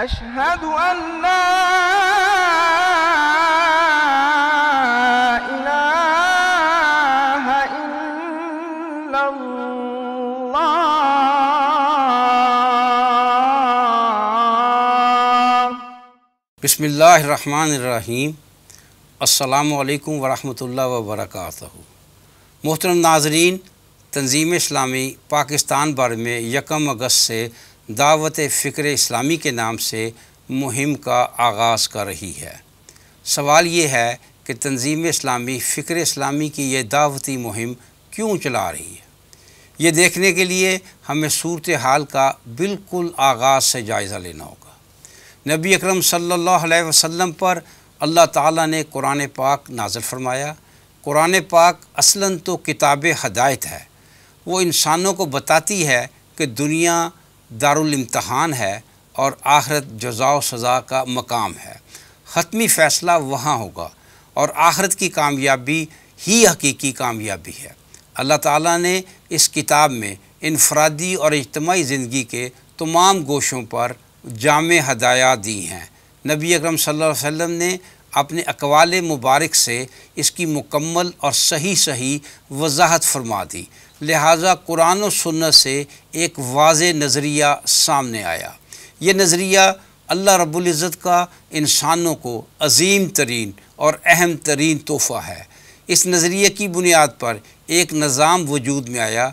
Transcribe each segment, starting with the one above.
لا الله بسم اللہ الرحمن الرحیم السلام علیکم ورحمۃ اللہ وبرکاتہ محترم ناظرین تنظیم اسلامی پاکستان بارے میں یکم اگست سے دعوت فکر اسلامی کے نام سے مہم کا آغاز کر رہی ہے سوال یہ ہے کہ تنظیم اسلامی فکر اسلامی کی یہ دعوتی مہم کیوں چلا رہی ہے یہ دیکھنے کے لیے ہمیں صورتحال کا بالکل آغاز سے جائزہ لینا ہوگا نبی اکرم صلی اللہ علیہ وسلم پر اللہ تعالیٰ نے قرآن پاک نازل فرمایا قرآن پاک اصلاً تو کتاب ہدایت ہے وہ انسانوں کو بتاتی ہے کہ دنیا الامتحان ہے اور آخرت جزا و سزا کا مقام ہے ختمی فیصلہ وہاں ہوگا اور آخرت کی کامیابی ہی حقیقی کامیابی ہے اللہ تعالیٰ نے اس کتاب میں انفرادی اور اجتماعی زندگی کے تمام گوشوں پر جامع ہدایات دی ہیں نبی اکرم صلی اللہ علیہ وسلم نے اپنے اقوال مبارک سے اس کی مکمل اور صحیح صحیح وضاحت فرما دی لہٰذا قرآن و سنت سے ایک واضح نظریہ سامنے آیا یہ نظریہ اللہ رب العزت کا انسانوں کو عظیم ترین اور اہم ترین تحفہ ہے اس نظریے کی بنیاد پر ایک نظام وجود میں آیا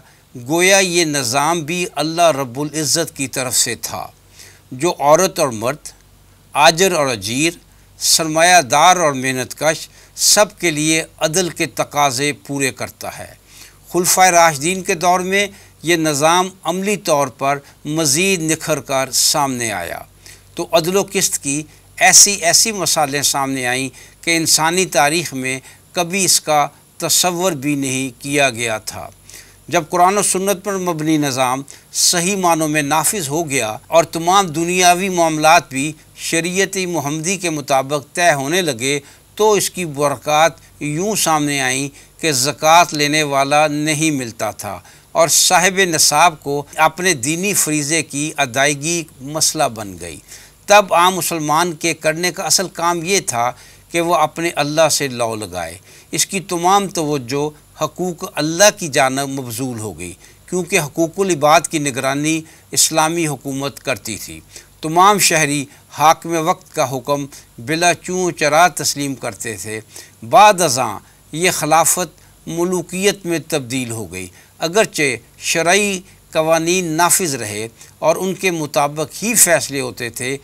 گویا یہ نظام بھی اللہ رب العزت کی طرف سے تھا جو عورت اور مرد آجر اور عجیر سرمایہ دار اور محنت کش سب کے لیے عدل کے تقاضے پورے کرتا ہے خلفۂ راشدین کے دور میں یہ نظام عملی طور پر مزید نکھر کر سامنے آیا تو عدل و قسط کی ایسی ایسی مسالیں سامنے آئیں کہ انسانی تاریخ میں کبھی اس کا تصور بھی نہیں کیا گیا تھا جب قرآن و سنت پر مبنی نظام صحیح معنوں میں نافذ ہو گیا اور تمام دنیاوی معاملات بھی شریعت محمدی کے مطابق طے ہونے لگے تو اس کی برکات یوں سامنے آئیں کہ زکوٰۃ لینے والا نہیں ملتا تھا اور صاحب نصاب کو اپنے دینی فریضے کی ادائیگی مسئلہ بن گئی تب عام مسلمان کے کرنے کا اصل کام یہ تھا کہ وہ اپنے اللہ سے لو لگائے اس کی تمام توجہ حقوق اللہ کی جانب مبزول ہو گئی کیونکہ حقوق العباد کی نگرانی اسلامی حکومت کرتی تھی تمام شہری حاکم وقت کا حکم بلا چون چرا تسلیم کرتے تھے بعد ازاں یہ خلافت ملوکیت میں تبدیل ہو گئی اگرچہ شرعی قوانین نافذ رہے اور ان کے مطابق ہی فیصلے ہوتے تھے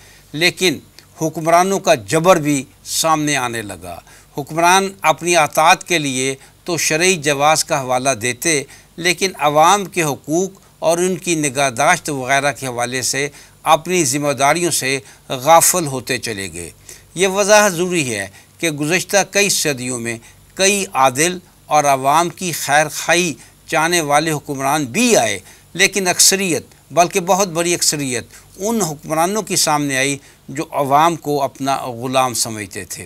لیکن حکمرانوں کا جبر بھی سامنے آنے لگا حکمران اپنی آتات کے لیے تو شرعی جواز کا حوالہ دیتے لیکن عوام کے حقوق اور ان کی نگاہداشت وغیرہ کے حوالے سے اپنی ذمہ داریوں سے غافل ہوتے چلے گئے یہ وضاحت ضروری ہے کہ گزشتہ کئی صدیوں میں کئی عادل اور عوام کی خیر خائی چاہنے والے حکمران بھی آئے لیکن اکثریت بلکہ بہت بڑی اکثریت ان حکمرانوں کی سامنے آئی جو عوام کو اپنا غلام سمجھتے تھے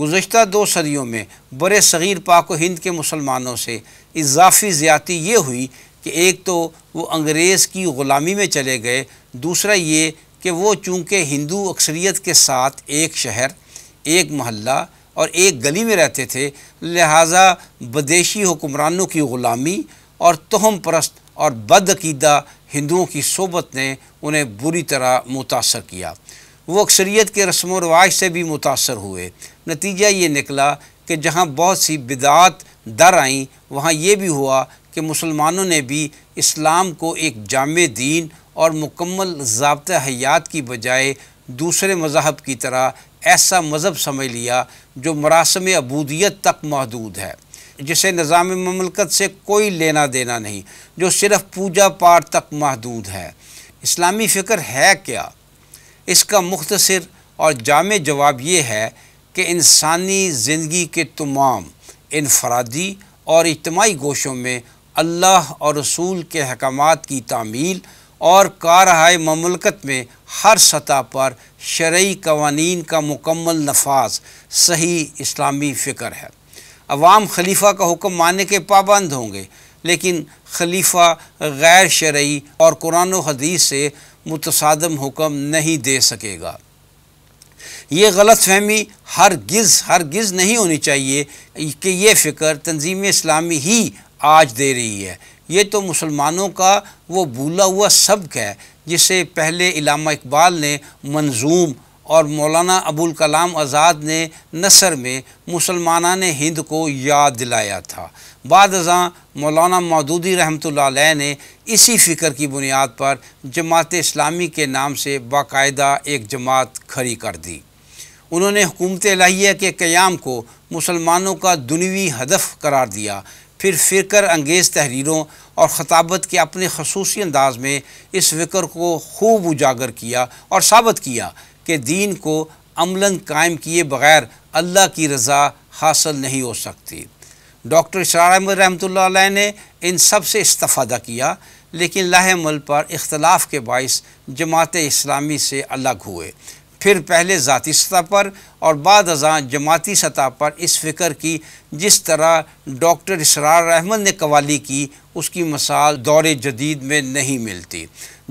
گزشتہ دو صدیوں میں برے صغیر پاک و ہند کے مسلمانوں سے اضافی زیادتی یہ ہوئی کہ ایک تو وہ انگریز کی غلامی میں چلے گئے دوسرا یہ کہ وہ چونکہ ہندو اکثریت کے ساتھ ایک شہر ایک محلہ اور ایک گلی میں رہتے تھے لہٰذا بدیشی حکمرانوں کی غلامی اور تہم پرست اور بدعقیدہ ہندوؤں کی صحبت نے انہیں بری طرح متاثر کیا وہ اکثریت کے رسم و رواج سے بھی متاثر ہوئے نتیجہ یہ نکلا کہ جہاں بہت سی بدعات در آئیں وہاں یہ بھی ہوا کہ مسلمانوں نے بھی اسلام کو ایک جامع دین اور مکمل ضابطہ حیات کی بجائے دوسرے مذہب کی طرح ایسا مذہب سمجھ لیا جو مراسم عبودیت تک محدود ہے جسے نظام مملکت سے کوئی لینا دینا نہیں جو صرف پوجا پار تک محدود ہے اسلامی فکر ہے کیا اس کا مختصر اور جامع جواب یہ ہے کہ انسانی زندگی کے تمام انفرادی اور اجتماعی گوشوں میں اللہ اور رسول کے احکامات کی تعمیل اور کارہائے مملکت میں ہر سطح پر شرعی قوانین کا مکمل نفاذ صحیح اسلامی فکر ہے عوام خلیفہ کا حکم ماننے کے پابند ہوں گے لیکن خلیفہ غیر شرعی اور قرآن و حدیث سے متصادم حکم نہیں دے سکے گا یہ غلط فہمی ہرگز ہرگز نہیں ہونی چاہیے کہ یہ فکر تنظیم اسلامی ہی آج دے رہی ہے یہ تو مسلمانوں کا وہ بولا ہوا سبق ہے جسے پہلے علامہ اقبال نے منظوم اور مولانا ابوالکلام آزاد نے نثر میں مسلمانہ نے ہند کو یاد دلایا تھا بعد ازاں مولانا مودودی رحمت اللہ علیہ نے اسی فکر کی بنیاد پر جماعت اسلامی کے نام سے باقاعدہ ایک جماعت کھڑی کر دی انہوں نے حکومت الہیہ کے قیام کو مسلمانوں کا دنوی ہدف قرار دیا پھر فکر انگیز تحریروں اور خطابت کے اپنے خصوصی انداز میں اس فکر کو خوب اجاگر کیا اور ثابت کیا کہ دین کو عملاً قائم کیے بغیر اللہ کی رضا حاصل نہیں ہو سکتی ڈاکٹر اسرار احمد رحمۃ اللہ علیہ نے ان سب سے استفادہ کیا لیکن لاہ مل پر اختلاف کے باعث جماعت اسلامی سے الگ ہوئے پھر پہلے ذاتی سطح پر اور بعد ازاں جماعتی سطح پر اس فکر کی جس طرح ڈاکٹر اسرار احمد نے قوالی کی اس کی مثال دور جدید میں نہیں ملتی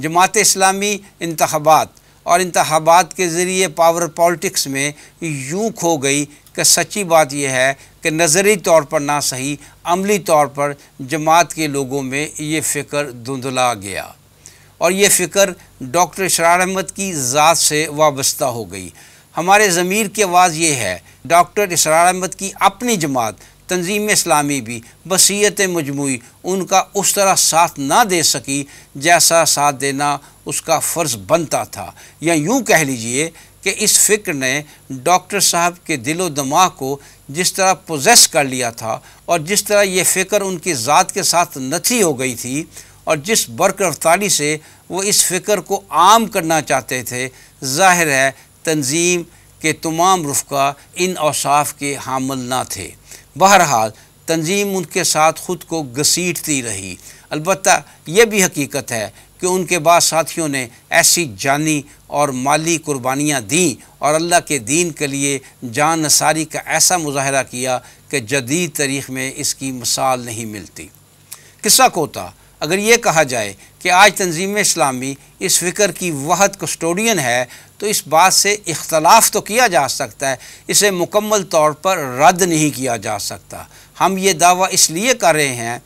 جماعت اسلامی انتخابات اور انتخابات کے ذریعے پاور پالیٹکس میں یوں کھو گئی کہ سچی بات یہ ہے کہ نظری طور پر نہ صحیح عملی طور پر جماعت کے لوگوں میں یہ فکر دھندلا گیا اور یہ فکر ڈاکٹر شرار احمد کی ذات سے وابستہ ہو گئی ہمارے ضمیر کے آواز یہ ہے ڈاکٹر اسرار احمد کی اپنی جماعت تنظیم اسلامی بھی بصیت مجموعی ان کا اس طرح ساتھ نہ دے سکی جیسا ساتھ دینا اس کا فرض بنتا تھا یا یوں کہہ لیجئے کہ اس فکر نے ڈاکٹر صاحب کے دل و دماغ کو جس طرح پوزیس کر لیا تھا اور جس طرح یہ فکر ان کی ذات کے ساتھ نتھی ہو گئی تھی اور جس برق رفتاری سے وہ اس فکر کو عام کرنا چاہتے تھے ظاہر ہے تنظیم کے تمام رفقہ ان اوصاف کے حامل نہ تھے بہرحال تنظیم ان کے ساتھ خود کو گسیٹتی رہی البتہ یہ بھی حقیقت ہے کہ ان کے بعد ساتھیوں نے ایسی جانی اور مالی قربانیاں دیں اور اللہ کے دین کے لیے جان نصاری کا ایسا مظاہرہ کیا کہ جدید تاریخ میں اس کی مثال نہیں ملتی قصہ کوتا اگر یہ کہا جائے کہ آج تنظیم اسلامی اس فکر کی وحد کسٹوڈین ہے تو اس بات سے اختلاف تو کیا جا سکتا ہے اسے مکمل طور پر رد نہیں کیا جا سکتا ہم یہ دعویٰ اس لیے کر رہے ہیں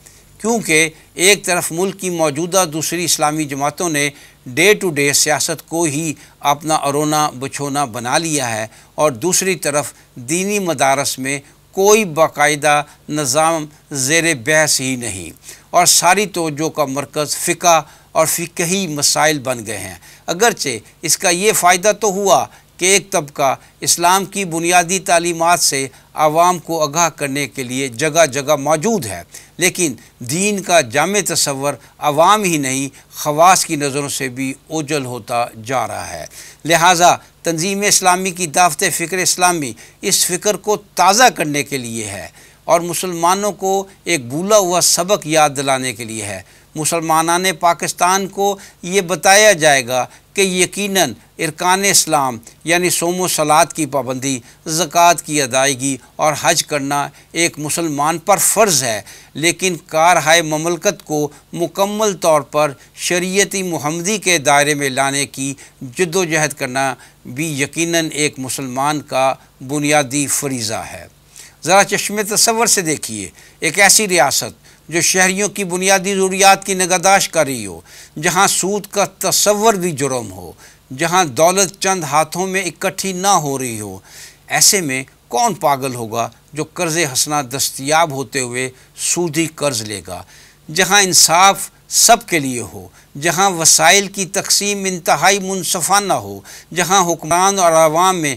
کیونکہ ایک طرف ملک کی موجودہ دوسری اسلامی جماعتوں نے ڈے ٹو ڈے سیاست کو ہی اپنا ارونا بچھونا بنا لیا ہے اور دوسری طرف دینی مدارس میں کوئی باقاعدہ نظام زیر بحث ہی نہیں اور ساری توجہ کا مرکز فقہ اور فقہی مسائل بن گئے ہیں اگرچہ اس کا یہ فائدہ تو ہوا کہ ایک طبقہ اسلام کی بنیادی تعلیمات سے عوام کو آگاہ کرنے کے لیے جگہ جگہ موجود ہے لیکن دین کا جامع تصور عوام ہی نہیں خواص کی نظروں سے بھی اوجل ہوتا جا رہا ہے لہٰذا تنظیم اسلامی کی دعوت فکر اسلامی اس فکر کو تازہ کرنے کے لیے ہے اور مسلمانوں کو ایک بھولا ہوا سبق یاد دلانے کے لیے ہے مسلمانان پاکستان کو یہ بتایا جائے گا کہ یقیناً ارکان اسلام یعنی سوم و سلاد کی پابندی زکوٰۃ کی ادائیگی اور حج کرنا ایک مسلمان پر فرض ہے لیکن کارہائے مملکت کو مکمل طور پر شریعتی محمدی کے دائرے میں لانے کی جد و جہد کرنا بھی یقیناً ایک مسلمان کا بنیادی فریضہ ہے ذرا چشم تصور سے دیکھیے ایک ایسی ریاست جو شہریوں کی بنیادی ضروریات کی نگداش کر رہی ہو جہاں سود کا تصور بھی جرم ہو جہاں دولت چند ہاتھوں میں اکٹھی نہ ہو رہی ہو ایسے میں کون پاگل ہوگا جو قرض حسنا دستیاب ہوتے ہوئے سودی کرز قرض لے گا جہاں انصاف سب کے لیے ہو جہاں وسائل کی تقسیم انتہائی منصفانہ ہو جہاں حکمران اور عوام میں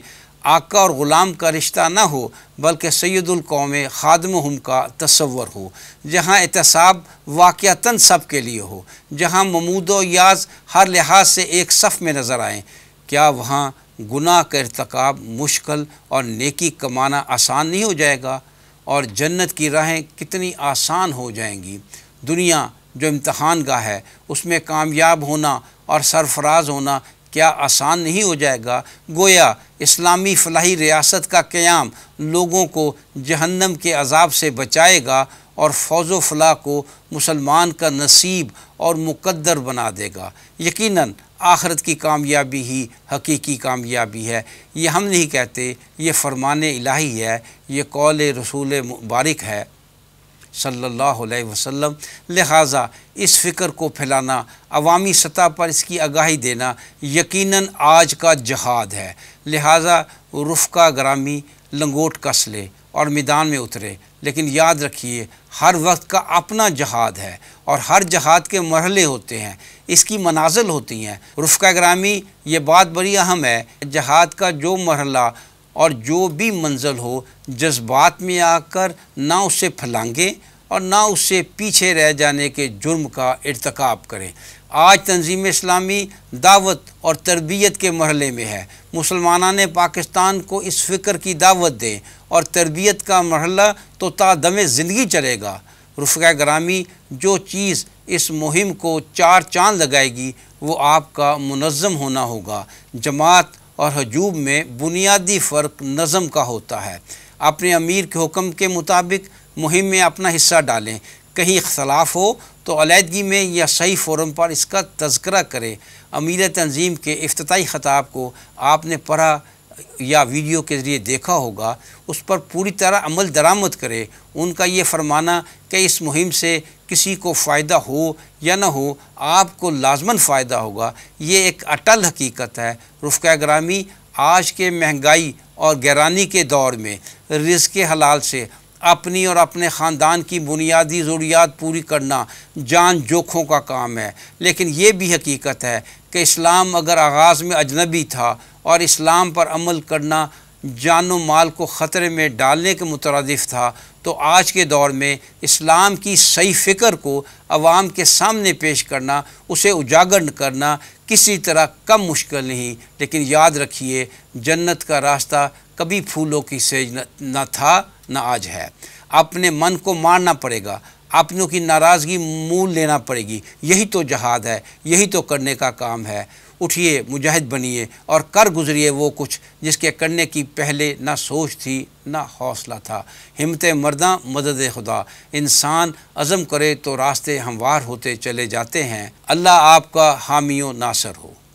آقا اور غلام کا رشتہ نہ ہو بلکہ سید القوم خادم ہم کا تصور ہو جہاں اعتصاب واقعتاً سب کے لیے ہو جہاں ممود و یاز ہر لحاظ سے ایک صف میں نظر آئیں کیا وہاں گناہ کا ارتقاب مشکل اور نیکی کمانا آسان نہیں ہو جائے گا اور جنت کی راہیں کتنی آسان ہو جائیں گی دنیا جو امتحان گاہ ہے اس میں کامیاب ہونا اور سرفراز ہونا کیا آسان نہیں ہو جائے گا گویا اسلامی فلاحی ریاست کا قیام لوگوں کو جہنم کے عذاب سے بچائے گا اور فوز و فلاح کو مسلمان کا نصیب اور مقدر بنا دے گا یقیناً آخرت کی کامیابی ہی حقیقی کامیابی ہے یہ ہم نہیں کہتے یہ فرمان الہی ہے یہ قول رسول مبارک ہے صلی اللہ علیہ وسلم لہٰذا اس فکر کو پھیلانا عوامی سطح پر اس کی آگاہی دینا یقیناً آج کا جہاد ہے لہٰذا رفقہ گرامی لنگوٹ کس لے اور میدان میں اترے لیکن یاد رکھیے ہر وقت کا اپنا جہاد ہے اور ہر جہاد کے مرحلے ہوتے ہیں اس کی منازل ہوتی ہیں رفقہ گرامی یہ بات بڑی اہم ہے جہاد کا جو مرحلہ اور جو بھی منزل ہو جذبات میں آ کر نہ اسے پھلانگیں اور نہ اسے پیچھے رہ جانے کے جرم کا ارتکاب کریں آج تنظیم اسلامی دعوت اور تربیت کے مرحلے میں ہے مسلمانان نے پاکستان کو اس فکر کی دعوت دیں اور تربیت کا مرحلہ تو تا دم زندگی چلے گا رفقہ گرامی جو چیز اس مہم کو چار چاند لگائے گی وہ آپ کا منظم ہونا ہوگا جماعت اور حجوب میں بنیادی فرق نظم کا ہوتا ہے اپنے امیر کے حکم کے مطابق مہم میں اپنا حصہ ڈالیں کہیں اختلاف ہو تو علیحدگی میں یا صحیح فورم پر اس کا تذکرہ کریں امیر تنظیم کے افتتاحی خطاب کو آپ نے پڑھا یا ویڈیو کے ذریعے دیکھا ہوگا اس پر پوری طرح عمل درآمد کرے ان کا یہ فرمانا کہ اس مہم سے کسی کو فائدہ ہو یا نہ ہو آپ کو لازماً فائدہ ہوگا یہ ایک اٹل حقیقت ہے رفقہ گرامی آج کے مہنگائی اور گیرانی کے دور میں رزق حلال سے اپنی اور اپنے خاندان کی بنیادی ضروریات پوری کرنا جان جوکھوں کا کام ہے لیکن یہ بھی حقیقت ہے کہ اسلام اگر آغاز میں اجنبی تھا اور اسلام پر عمل کرنا جان و مال کو خطرے میں ڈالنے کے مترادف تھا تو آج کے دور میں اسلام کی صحیح فکر کو عوام کے سامنے پیش کرنا اسے اجاگر کرنا کسی طرح کم مشکل نہیں لیکن یاد رکھیے جنت کا راستہ کبھی پھولوں کی سیج نہ تھا نہ آج ہے اپنے من کو مارنا پڑے گا اپنوں کی ناراضگی مول لینا پڑے گی یہی تو جہاد ہے یہی تو کرنے کا کام ہے اٹھیے مجاہد بنیے اور کر گزریے وہ کچھ جس کے کرنے کی پہلے نہ سوچ تھی نہ حوصلہ تھا ہمت مرداں مدد خدا انسان عزم کرے تو راستے ہموار ہوتے چلے جاتے ہیں اللہ آپ کا حامی و ناصر ہو